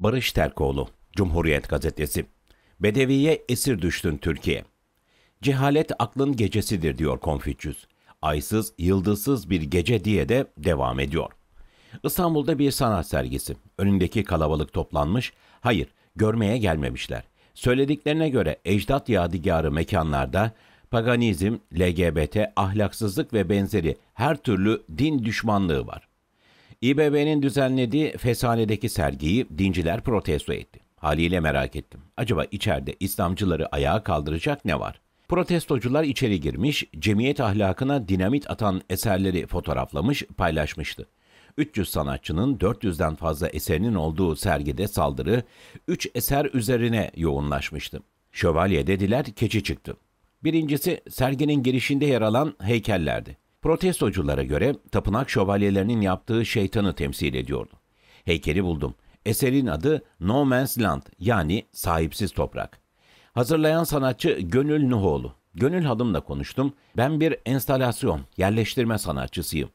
Barış Terkoğlu, Cumhuriyet Gazetesi. Bedeviye esir düştün Türkiye. Cehalet aklın gecesidir diyor Konfüçyüs. Aysız, yıldızsız bir gece diye de devam ediyor. İstanbul'da bir sanat sergisi. Önündeki kalabalık toplanmış, hayır görmeye gelmemişler. Söylediklerine göre ecdat yadigarı mekanlarda paganizm, LGBT, ahlaksızlık ve benzeri her türlü din düşmanlığı var. İBB'nin düzenlediği Feshane'deki sergiyi dinciler protesto etti. Haliyle merak ettim. Acaba içeride İslamcıları ayağa kaldıracak ne var? Protestocular içeri girmiş, cemiyet ahlakına dinamit atan eserleri fotoğraflamış, paylaşmıştı. 300 sanatçının 400'den fazla eserinin olduğu sergide saldırı 3 eser üzerine yoğunlaşmıştı. Şövalye dediler, keçi çıktı. Birincisi serginin girişinde yer alan heykellerdi. Protestoculara göre tapınak şövalyelerinin yaptığı şeytanı temsil ediyordu. Heykeli buldum. Eserin adı No Man's Land yani sahipsiz toprak. Hazırlayan sanatçı Gönül Nuhoğlu. Gönül Hanım'la konuştum. Ben bir enstalasyon, yerleştirme sanatçısıyım.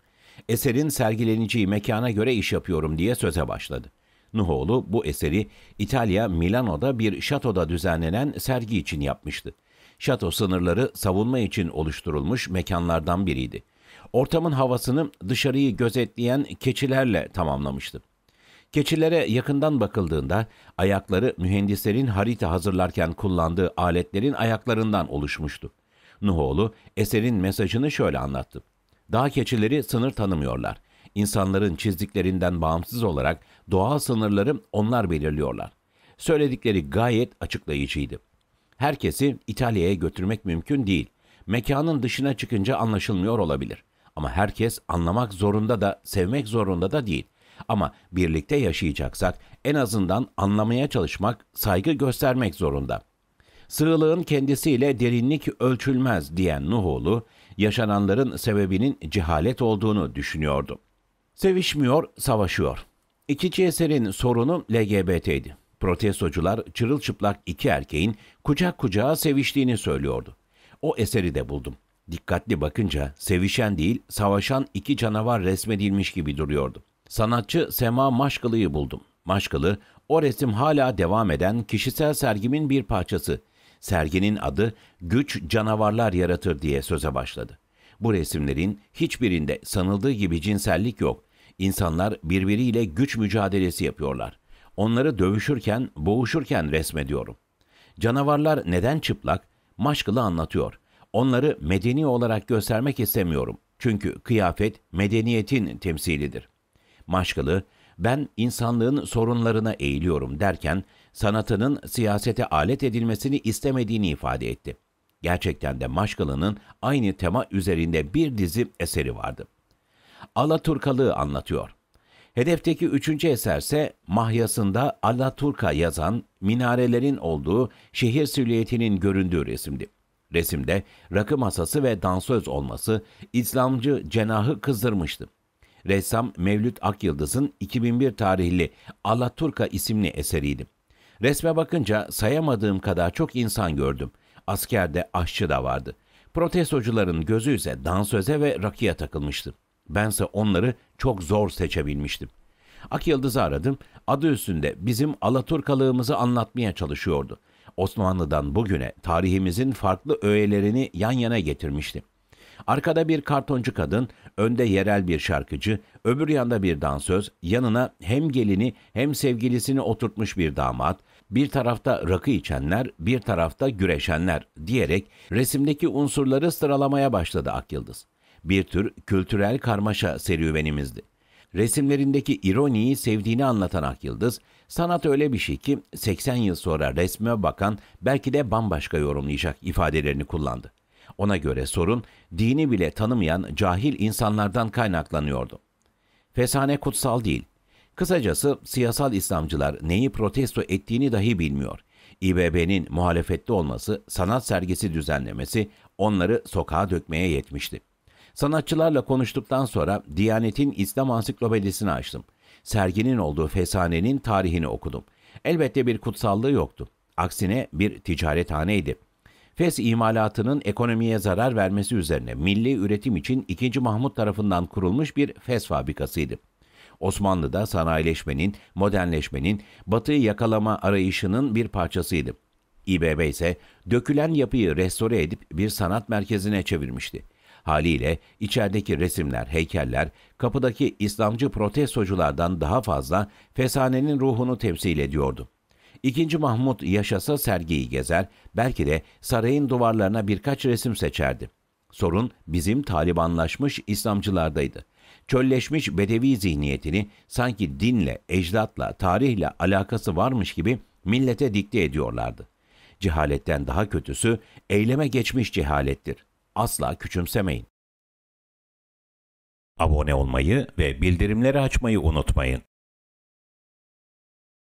Eserin sergileneceği mekana göre iş yapıyorum diye söze başladı. Nuhoğlu bu eseri İtalya Milano'da bir şatoda düzenlenen sergi için yapmıştı. Şato sınırları savunma için oluşturulmuş mekanlardan biriydi ortamın havasını dışarıyı gözetleyen keçilerle tamamlamıştı. Keçilere yakından bakıldığında ayakları mühendislerin harita hazırlarken kullandığı aletlerin ayaklarından oluşmuştu. Nuhoğlu eserin mesajını şöyle anlattı. Dağ keçileri sınır tanımıyorlar. İnsanların çizdiklerinden bağımsız olarak doğal sınırları onlar belirliyorlar. Söyledikleri gayet açıklayıcıydı. Herkesi İtalya'ya götürmek mümkün değil. Mekanın dışına çıkınca anlaşılmıyor olabilir. Ama herkes anlamak zorunda da, sevmek zorunda da değil. Ama birlikte yaşayacaksak en azından anlamaya çalışmak, saygı göstermek zorunda. Sığlığın kendisiyle derinlik ölçülmez diyen Nuhoğlu, yaşananların sebebinin cehalet olduğunu düşünüyordu. Sevişmiyor, savaşıyor. İkinci eserin sorunu LGBT'ydi. Protestocular çırılçıplak iki erkeğin kucak kucağa seviştiğini söylüyordu. O eseri de buldum. Dikkatli bakınca sevişen değil, savaşan iki canavar resmedilmiş gibi duruyordu. Sanatçı Sema Maşkılı'yı buldum. Maşkılı, o resim hala devam eden kişisel sergimin bir parçası. Serginin adı Güç Canavarlar Yaratır diye söze başladı. Bu resimlerin hiçbirinde sanıldığı gibi cinsellik yok. İnsanlar birbiriyle güç mücadelesi yapıyorlar. Onları dövüşürken, boğuşurken resmediyorum. Canavarlar neden çıplak? Maşkılı anlatıyor. Onları medeni olarak göstermek istemiyorum. Çünkü kıyafet medeniyetin temsilidir. Maşkalı, ben insanlığın sorunlarına eğiliyorum derken sanatının siyasete alet edilmesini istemediğini ifade etti. Gerçekten de Maşkalı'nın aynı tema üzerinde bir dizi eseri vardı. Alaturkalığı anlatıyor. Hedefteki üçüncü eserse Mahyasında Alaturka yazan minarelerin olduğu şehir silüetinin göründüğü resimdi. Resimde rakı masası ve dansöz olması İslamcı cenahı kızdırmıştı. Ressam Mevlüt Akyıldız'ın 2001 tarihli Allah Turka isimli eseriydi. Resme bakınca sayamadığım kadar çok insan gördüm. Askerde aşçı da vardı. Protestocuların gözü ise dansöze ve rakıya takılmıştı. Bense onları çok zor seçebilmiştim. Akyıldız'ı aradım. Adı üstünde bizim Alaturkalığımızı anlatmaya çalışıyordu. Osmanlı'dan bugüne tarihimizin farklı öğelerini yan yana getirmişti. Arkada bir kartoncu kadın, önde yerel bir şarkıcı, öbür yanda bir dansöz, yanına hem gelini hem sevgilisini oturtmuş bir damat, bir tarafta rakı içenler, bir tarafta güreşenler diyerek resimdeki unsurları sıralamaya başladı Akyıldız. Bir tür kültürel karmaşa serüvenimizdi. Resimlerindeki ironiyi sevdiğini anlatan Akyıldız, sanat öyle bir şey ki 80 yıl sonra resme bakan belki de bambaşka yorumlayacak ifadelerini kullandı. Ona göre sorun dini bile tanımayan cahil insanlardan kaynaklanıyordu. Fesane kutsal değil. Kısacası siyasal İslamcılar neyi protesto ettiğini dahi bilmiyor. İBB'nin muhalefette olması, sanat sergisi düzenlemesi onları sokağa dökmeye yetmişti. Sanatçılarla konuştuktan sonra Diyanet'in İslam ansiklopedisini açtım. Serginin olduğu feshanenin tarihini okudum. Elbette bir kutsallığı yoktu. Aksine bir ticarethaneydi. Fes imalatının ekonomiye zarar vermesi üzerine milli üretim için 2. Mahmut tarafından kurulmuş bir Fes fabrikasıydı. Osmanlı'da sanayileşmenin, modernleşmenin, batıyı yakalama arayışının bir parçasıydı. İBB ise dökülen yapıyı restore edip bir sanat merkezine çevirmişti. Haliyle içerideki resimler, heykeller kapıdaki İslamcı protestoculardan daha fazla feshanenin ruhunu temsil ediyordu. İkinci Mahmud yaşasa sergiyi gezer, belki de sarayın duvarlarına birkaç resim seçerdi. Sorun bizim talibanlaşmış İslamcılardaydı. Çölleşmiş bedevi zihniyetini sanki dinle, ecdatla, tarihle alakası varmış gibi millete dikte ediyorlardı. Cehaletten daha kötüsü eyleme geçmiş cehalettir asla küçümsemeyin. Abone olmayı ve bildirimleri açmayı unutmayın.